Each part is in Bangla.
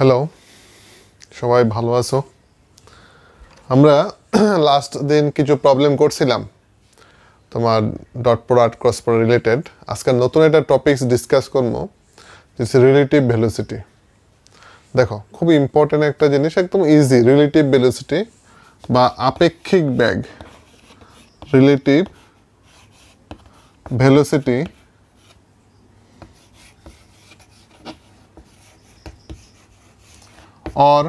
হ্যালো সবাই ভালো আছো আমরা লাস্ট দিন কিছু প্রবলেম করছিলাম তোমার dot product cross product related আজকাল নতুন একটা টপিকস ডিসকাস করবো যেটা রিলেটিভ ভ্যালুসিটি দেখো খুব ইম্পর্টেন্ট একটা জিনিস একদম ইজি রিলেটিভ ভ্যালুসিটি বা আপেক্ষিক ব্যাগ রিলেটিভ ভ্যালুসিটি অর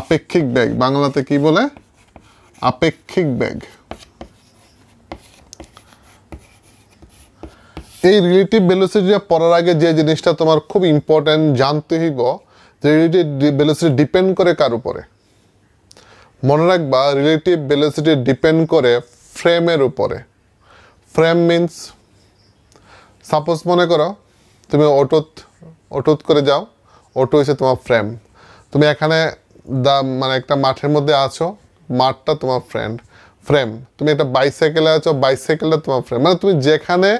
আপেক্ষিক ব্যাগ বাংলাতে কি বলে আপেক্ষিক ব্যাগ এই রিলেটিভ ভেলোসিটিটা পড়ার আগে যে জিনিসটা তোমার খুব ইম্পর্ট্যান্ট জানতে হইব যে রিলেটিভ ভেলোসিটি ডিপেন্ড করে কার উপরে মনে রাখবা রিলেটিভ ভেলোসিটি ডিপেন্ড করে ফ্রেমের উপরে ফ্রেম মিন্স সাপোজ মনে করো তুমি অটোত অটোত করে যাও ওটা হচ্ছে তোমার ফ্রেম তুমি এখানে দা মানে একটা মাঠের মধ্যে আছো মাঠটা তোমার ফ্রেন্ড ফ্রেম তুমি একটা বাইসাইকেলে আছো বাইসাইকেলটা তোমার ফ্রেম মানে তুমি যেখানে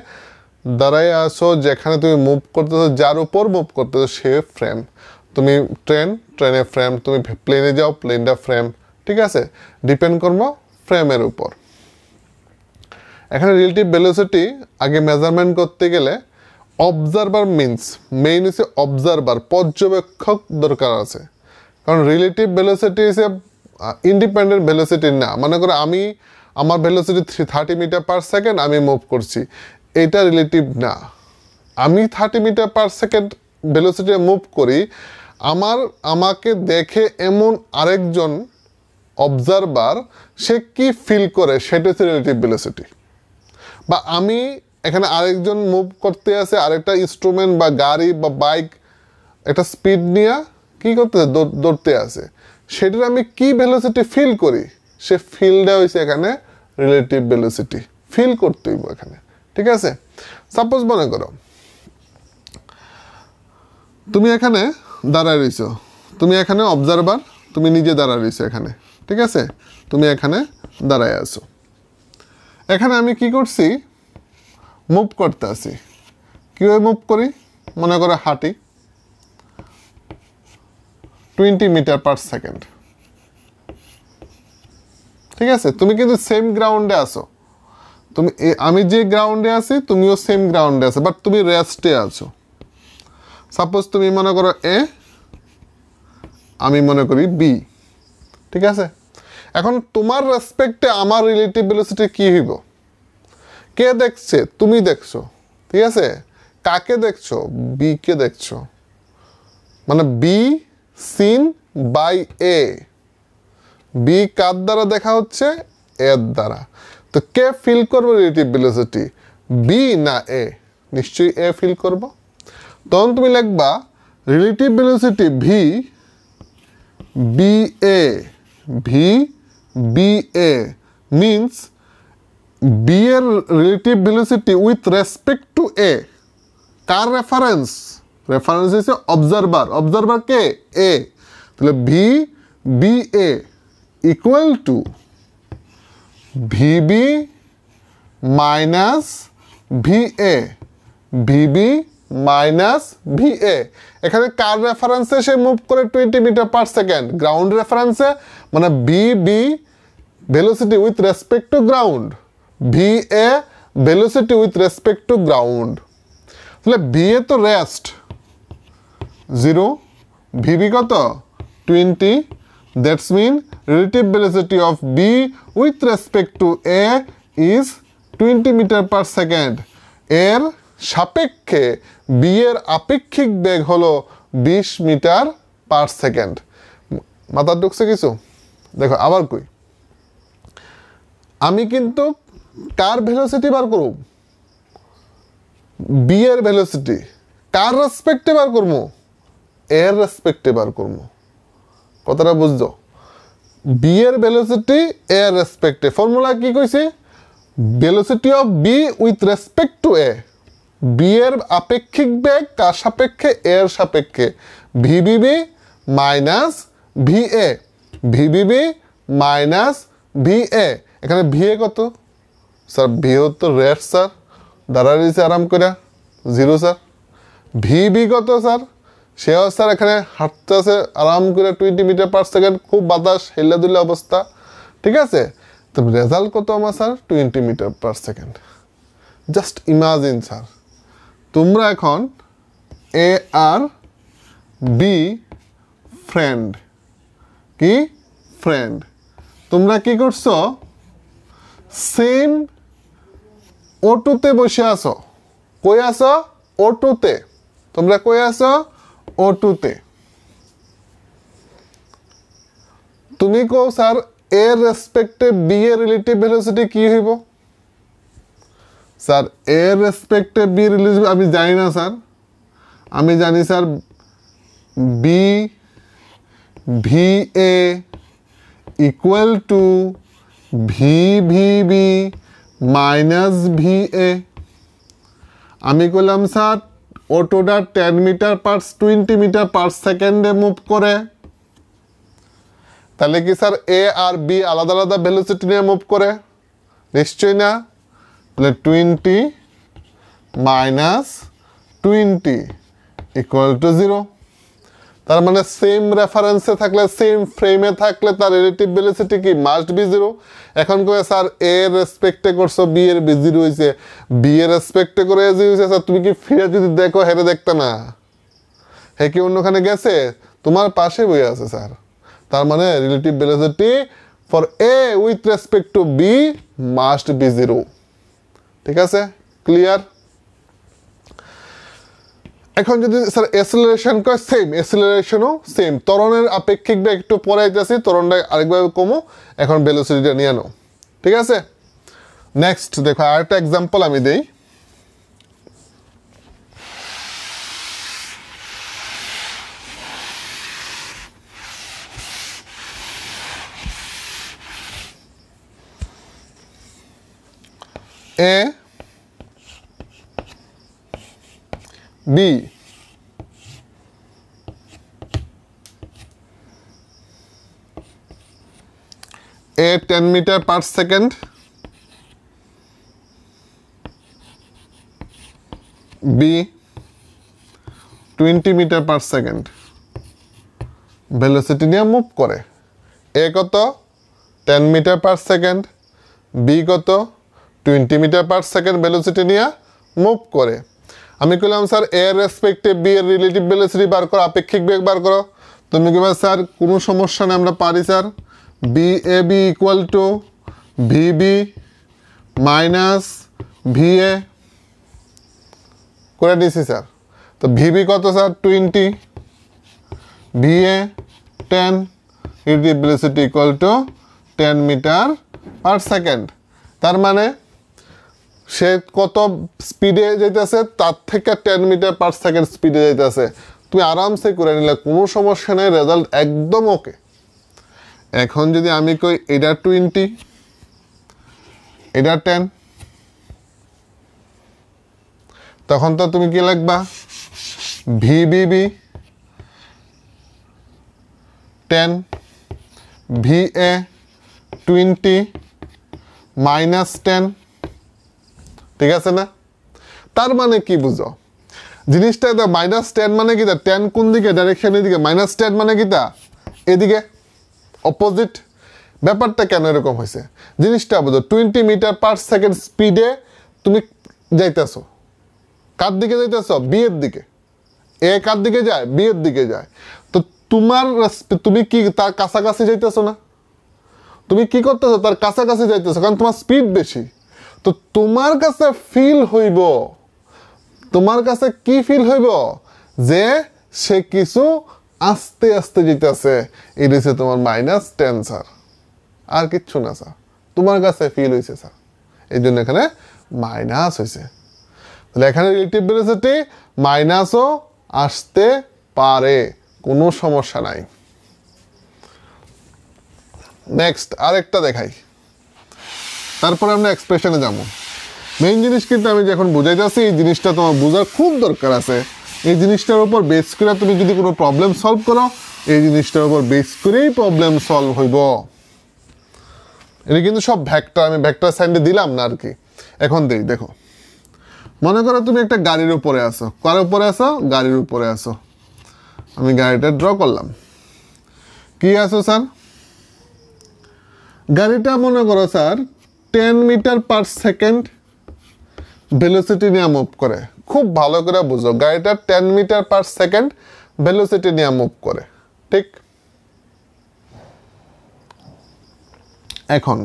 দাঁড়ায় আছো যেখানে তুমি মুভ করতেছো যার উপর মুভ করতেছো সে ফ্রেম তুমি ট্রেন ট্রেনে ফ্রেম তুমি প্লেনে যাও প্লেনটা ফ্রেম ঠিক আছে ডিপেন্ড করবো ফ্রেমের উপর এখানে রিলেটিভ ভেলোসিটি আগে মেজারমেন্ট করতে গেলে অবজারভার মিনস মেইন হচ্ছে অবজারভার পর্যবেক্ষক দরকার আছে কারণ রিলেটিভ ভেলোসিটি হিসেবে ইন্ডিপেন্ডেন্ট ভেলোসিটি না মনে করো আমি আমার velocity three thirty metre per second আমি মুভ করছি এটা রিলেটিভ না আমি thirty metre per second velocity move করি আমার আমাকে দেখে এমন আরেকজন অবজারভার সে কি ফিল করে সেটা হচ্ছে রিলেটিভ ভেলোসিটি বা আমি এখানে আরেকজন মুভ করতে আছে আরেকটা ইনস্ট্রুমেন্ট বা গাড়ি বা বাইক একটা স্পিড নিয়ে কি করতে দৌড়তে আছে সেটার আমি কি ভেলোসিটি ফিল করি সে ফিলটা হয়েছে এখানে রিলেটিভ ভেলোসিটি ফিল করতে হইব এখানে ঠিক আছে সাপোজ মনে করো তুমি এখানে দাঁড়ায় রইছ তুমি এখানে অবজারভার তুমি নিজে দাঁড়ায় রইছো এখানে ঠিক আছে তুমি এখানে দাঁড়ায় আছো এখানে আমি কি করছি মুভ করতে আসি কীভাবে মুভ করি মনে করে হাঁটি টোয়েন্টি মিটার পার সেকেন্ড ঠিক আছে তুমি কিন্তু সেম গ্রাউন্ডে আসো তুমি আমি যে গ্রাউন্ডে আছি তুমিও সেম গ্রাউন্ডে আছো বাট তুমি রেস্টে আছো সাপোজ তুমি মনে করো এ আমি মনে করি বি ঠিক আছে এখন তোমার রেসপেক্টে আমার রিলেটিভ ভেলোসিটি কী হইব কে দেখছে তুমি দেখছো ঠিক আছে কাকে দেখছো বিকে দেখছো মানে B seen by A B কার দ্বারা দেখা হচ্ছে এর দ্বারা তো কে ফিল করবো রিলেটিভ ভেলোসিটি বি না এ নিশ্চয়ই এ ফিল করব তখন তুমি লিখবা relative velocity V B A V B A means B এর relative velocity with respect to A কার রেফারেন্স রেফারেন্স হচ্ছে অবজারভার অবজারভার কে এ তাহলে V B A equal to V B minus V A V B minus V A এখানে কার রেফারেন্সে সে মুভ করে twenty metre per second ground রেফারেন্সে মানে B B velocity with respect to ground V A velocity with respect to ground তাহলে ভি এ তো রেস্ট জিরো ভিবি কত twenty that's mean relative velocity of B with respect to A is twenty metre per second এর সাপেক্ষে বি এর আপেক্ষিক বেগ হলো বিশ মিটার পার সেকেন্ড মাথার ঢুকছে কিছু দেখো আবার কই আমি কিন্তু কার ভেলোসিটি বার করব বি এর ভেলোসিটি কার রেসপেক্টে বার করব এর রেসপেক্টে বার করব কথাটা বুঝছো বি এর ভেলোসিটি এর রেসপেক্টে ফর্মুলা কি কইছে velocity of B with respect to A B এর আপেক্ষিক বেগ কার সাপেক্ষে এর সাপেক্ষে V B B minus V A V B B minus V A এখানে ভি এ কত স্যার বৃহত্তর রেড স্যার দাঁড়াইছে আরাম করে জিরো স্যার ভি বিগত স্যার সেও স্যার এখানে হাঁটতেছে আরাম করে টোয়েন্টি মিটার পার সেকেন্ড খুব বাতাস হেল্লাদুল্লা অবস্থা ঠিক আছে তো রেজাল্ট কত আমার sir twenty metre per second just imagine sir তোমরা এখন এ আর বি ফ্রেন্ড কি ফ্রেন্ড তোমরা কি করছো সেম ওটোতে বসে আছো কই আছো অটোতে তোমরা কই আছো অটোতে তুমি কো sir A respect B A relative velocity কি হইবো sir A respect B relative আমি জানি না স্যার আমি জানি স্যার B ভ এ ইকুয়াল টু ভ ভ বি মাইনাস ভি এ আমি কইলাম স্যার অটোটা ten metre per twenty metre per সেকেন্ডে মুভ করে তাহলে কি স্যার এ আর বি আলাদা আলাদা ভ্যালোসিটি নিয়ে মুভ করে নিশ্চয়ই না তাহলে twenty minus twenty equal to zero তার মানে সেম রেফারেন্সে থাকলে সেম ফ্রেমে থাকলে তার রিলেটিভ ভ্যালিসিটি কি মাস্ট বি জিরো এখন কয়ে স্যার এ এর রেসপেক্টে করছো বি এর বি জিরো হয়েছে বি এর রেসপেক্টে করে এ জিরো হয়েছে স্যার তুমি কি ফিরে যদি দেখো হেরে দেখতে না হে কি অন্যখানে গেছে তোমার পাশে বই আছে স্যার তার মানে relative velocity for A with respect to B must be zero ঠিক আছে ক্লিয়ার এখন যদি স্যার এসেলারেশন কয় সেম এসেলারেশনও সেম তরণের আপেক্ষিক বা একটু পরে যাচ্ছি তরণটা আরেকভাবে কমো এখন ভেলোসিটিটা নিয়ে আনো ঠিক আছে নেক্সট দেখো আরেকটা এক্সাম্পল আমি দেই A B ten metre per second B twenty metre per second velocity নিয়ে মুভ করে এ কত ten metre per second B কত twenty metre per second velocity নিয়ে মুভ করে আমি বললাম স্যার এ রেসপেক্টে বি এর রিলেটিভ ভেলোসিটি বার করো আপেক্ষিক বেগ বার করো তুমি কি স্যার কোনো সমস্যা নেই আমরা পারি sir BAB equal to VB minus VA করে দিছি স্যার তো ভিবি কত স্যার টোয়েন্টি ভিএ টেন ইউটিপ্লিসিটি equal to ten metre per second তার মানে সে কত স্পিডে যেতেছে তার থেকে টেন মিটার পার সেকেন্ড স্পিডে যেতেছে তুমি আরামসে করে নিলে কোনো সমস্যা নেই রেজাল্ট একদম ওকে এখন যদি আমি কই এডার টোয়েন্টি এডার টেন তখন তো তুমি কি লাগবা V B B ten V A twenty minus ten ঠিক আছে না তার মানে কি বুঝো জিনিসটা এটা মাইনাস টেন মানে কি টেন কোন দিকে ডাইরেকশনের দিকে মাইনাস টেন মানে কি এদিকে অপোজিট ব্যাপারটা কেন এরকম হয়েছে জিনিসটা বোঝো টোয়েন্টি মিটার পার সেকেন্ড স্পিডে তুমি যাইতেছো কার দিকে যাইতেছো বিয়ের দিকে এ কার দিকে যায় বিয়ের দিকে যায় তো তোমার তুমি কি তার কাছাকাছি যাইতেছো না তুমি কি করতেছো তার কাছাকাছি যাইতেছো কারণ তোমার স্পিড বেশি তো তোমার কাছে ফিল হইব তোমার কাছে কি ফিল হইব যে সে কিছু আস্তে আস্তে যেতেছে এটা হচ্ছে তোমার মাইনাস টেন স্যার আর কিচ্ছু না স্যার তোমার কাছে ফিল হয়েছে স্যার এই জন্য এখানে মাইনাস হয়েছে তাহলে এখানে রিলেটিভ ভেলোসিটি মাইনাসও আসতে পারে কোনো সমস্যা নাই নেক্সট আরেকটা দেখাই তারপরে আমরা এক্সপ্রেশনে যাবো মেইন জিনিস কিন্তু আমি যখন বুঝাইতেছি এই জিনিসটা তোমার বোঝার খুব দরকার আছে এই জিনিসটার উপর বেস করে তুমি যদি কোনো প্রবলেম সলভ করো এই জিনিসটার উপর বেস করেই প্রবলেম সলভ হইব এটা কিন্তু সব ভ্যাক্টর আমি ভ্যাক্টর সাইডে দিলাম না আর কি এখন দেই দেখো মনে করো তুমি একটা গাড়ির উপরে আসো কার উপরে আসো গাড়ির উপরে আসো আমি গাড়িটা ড্র করলাম কি আসো স্যার গাড়িটা মনে করো sir ten metre per second velocity নিয়ে মুভ করে খুব ভালো করে বুঝো গাড়িটা ten metre per second velocity নিয়ে মুভ করে ঠিক এখন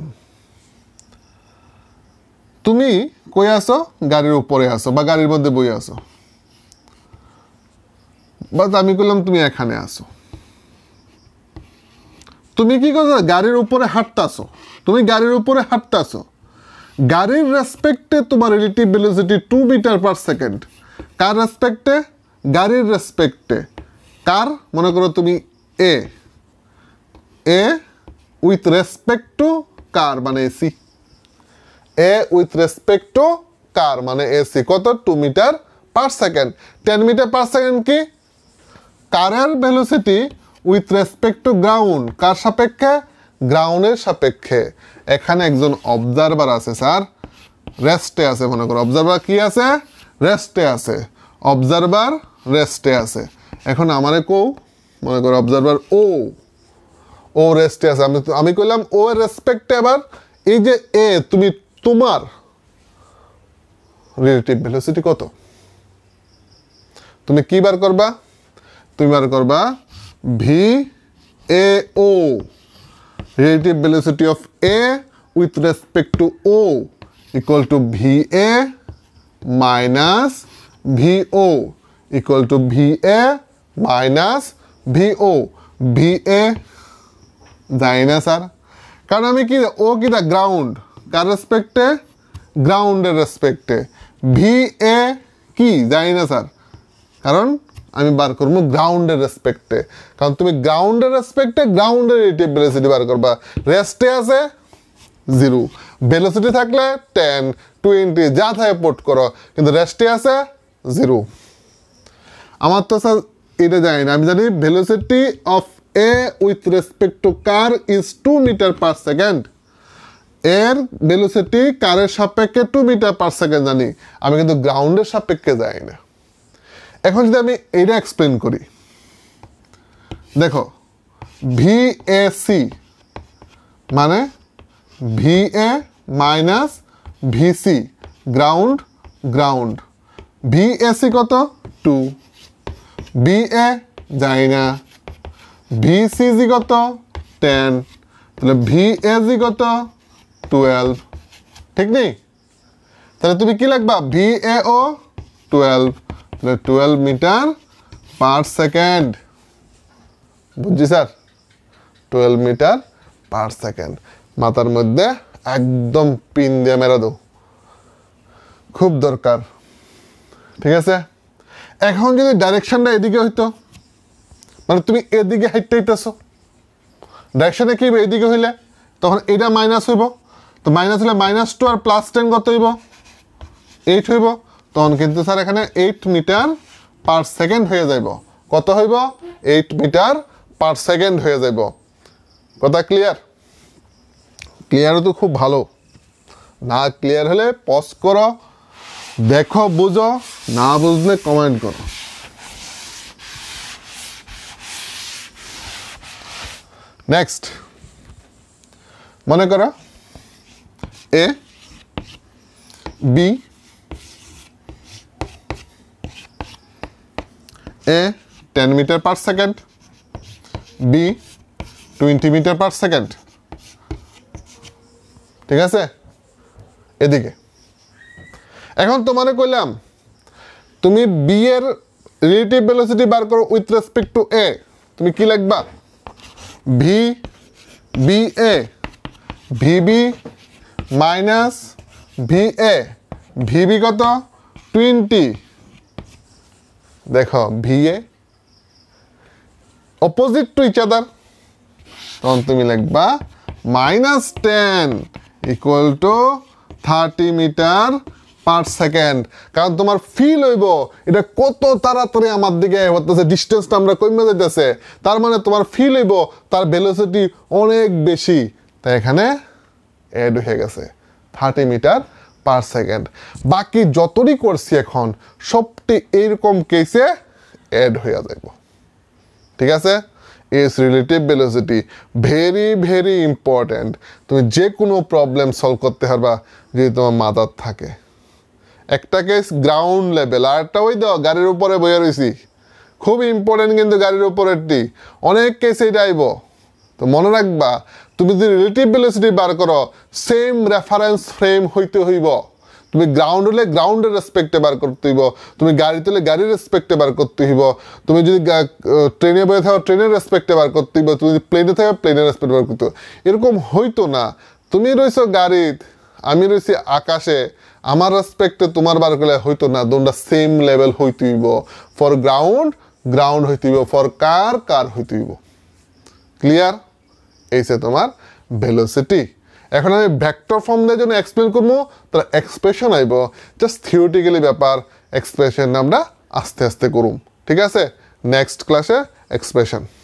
তুমি কই আসো গাড়ির উপরে আসো বা গাড়ির মধ্যে বই আসো বা আমি বললাম তুমি এখানে আসো তুমি কি করছো গাড়ির উপরে হাঁটতাছো তুমি গাড়ির উপরে হাঁটতাছো গাড়ির রেসপেক্টে তোমার relative velocity two metre per second car রেসপেক্টে গাড়ির রেসপেক্টে কার মনে করো তুমি A A with respect to car মানে AC A with respect to car মানে এসি কত two metre per second ten metre per second কি কারের velocity with respect to ground কার সাপেক্ষে গ্রাউন্ডের সাপেক্ষে এখানে একজন অবজারভার আছে স্যার রেস্টে আছে মনে করো অবজারভার কি আছে রেস্টে আছে অবজারভার রেস্টে আছে এখন আমারে কেউ মনে করো অবজারভার ও ও রেস্টে আছে আমি আমি কইলাম ও এর রেসপেক্টে আবার এই যে এ তুমি তোমার রিলেটিভ ভেলোসিটি কত তুমি কি বার করবা তুমি বার করবা ভি এ ও relative velocity of A with respect to O equal to VA minus VO equal to VA minus VO. VA যায় না স্যার কারণ আমি কি ও কি দা গ্রাউন্ড কার রেসপেক্টে গ্রাউন্ডের রেসপেক্টে ভি এ কি জানি না স্যার কারণ আমি বার করবো গ্রাউন্ডের রেসপেক্টে কারণ তুমি গ্রাউন্ডের রেসপেক্টে গ্রাউন্ডের এটি ভেলোসিটি বার করবা রেস্টে আছে জিরো ভেলোসিটি থাকলে টেন টোয়েন্টি যা থাকে পোর্ট করো কিন্তু রেস্টে আছে জিরো আমার তো স্যার এটা জানি না আমি জানি velocity of A with respect to car is two metre per second এর ভেলোসিটি কারের সাপেক্ষে টু মিটার পার সেকেন্ড জানি আমি কিন্তু গ্রাউন্ডের সাপেক্ষে যাই না এখন যদি আমি এটা এক্সপ্লেন করি দেখো ভি এ সি মানে V A minus V C ground ground V A C কত টু বি এ যাই না ভি সি জি কত টেন তাহলে ভি এ জি কত টুয়েলভ ঠিক নেই তাহলে তুমি কি লাগবা ভি এ ও টুয়েলভ তাহলে টুয়েলভ মিটার পার সেকেন্ড বুঝছি sir twelve metre per second মাথার মধ্যে একদম পিন দিয়ে মেরা দো খুব দরকার ঠিক আছে এখন যদি ডাইরেকশনটা এদিকে হইতো মানে তুমি এদিকে হাইটতে হইতেছো ডাইরেকশনে কি এদিকে হইলে তখন এটা মাইনাস হইব তো মাইনাস হলে মাইনাস টু আর প্লাস টেন কত হইব এইট হইব তখন কিন্তু স্যার এখানে এইট মিটার পার সেকেন্ড হয়ে যাব কত হইব এইট মিটার পার সেকেন্ড হয়ে যাব কথা ক্লিয়ার ক্লিয়ারও তো খুব ভালো না ক্লিয়ার হলে পজ করো দেখো বুঝো না বুঝলে কমেন্ট করো নেক্সট মনে করো A B A ten metre per second B twenty metre per second ঠিক আছে এদিকে এখন তোমারে কইলাম তুমি বি এর রিলেটিভ ভেলোসিটি বার করো উইথ রেসপেক্ট টু এ তুমি কি লিখবা V B A V B minus V A V B কত টোয়েন্টি দেখো V A opposite to each other তখন তুমি লিখবা minus ten equal to thirty metre per second কারণ তোমার ফিল হইব এটা কত তাড়াতাড়ি আমার দিকে হতেছে ডিস্টেন্সটা আমরা কমে যেতেছে তার মানে তোমার ফিল হইব তার ভেলোসিটি অনেক বেশি তাই এখানে অ্যাড হয়ে গেছে থার্টি মিটার পার সেকেন্ড বাকি যতই করছি এখন সবটি এইরকম কেসে অ্যাড হইয়া যাইব ঠিক আছে as relative velocity very very important তুমি যে কোনো প্রবলেম সলভ করতে পারবা যদি তোমার মাদার থাকে একটা কেস গ্রাউন্ড লেভেল আর একটা ওই দাও গাড়ির উপরে বইয়া রয়েছি খুব ইম্পর্টেন্ট কিন্তু গাড়ির উপরেরটি অনেক কেসেই আইব তো মনে রাখবা তুমি যদি রিলেটিভ ভেলোসিটি বার করো সেম রেফারেন্স ফ্রেম হইতে হইব তুমি গ্রাউন্ড হলে গ্রাউন্ডের রেসপেক্টে বার করতে হইব তুমি গাড়িতে হলে গাড়ির রেসপেক্টে বার করতে হইব তুমি যদি ট্রেনে বয়ে থাকো ট্রেনের রেসপেক্টে বার করতে হইব তুমি যদি প্লেনে থাকো প্লেনের রেসপেক্টে বার করতে এরকম হইতো না তুমি রয়েছো গাড়িত আমি রয়েছি আকাশে আমার রেসপেক্টে তোমার বার করলে হইতো না দুটা সেম লেভেল হইতে হইব ফর গ্রাউন্ড গ্রাউন্ড হইতে হইব ফর কার কার হইতে হইব ক্লিয়ার এইসে তোমার ভেলোসিটি এখন আমি ভ্যাক্টর ফর্ম ফর্মদের জন্য এক্সপ্লেন করবো তার এক্সপ্রেশন আইব জাস্ট থিওরিটিক্যালি ব্যাপার এক্সপ্রেশন আমরা আস্তে আস্তে করুম ঠিক আছে নেক্সট ক্লাসে এক্সপ্রেশন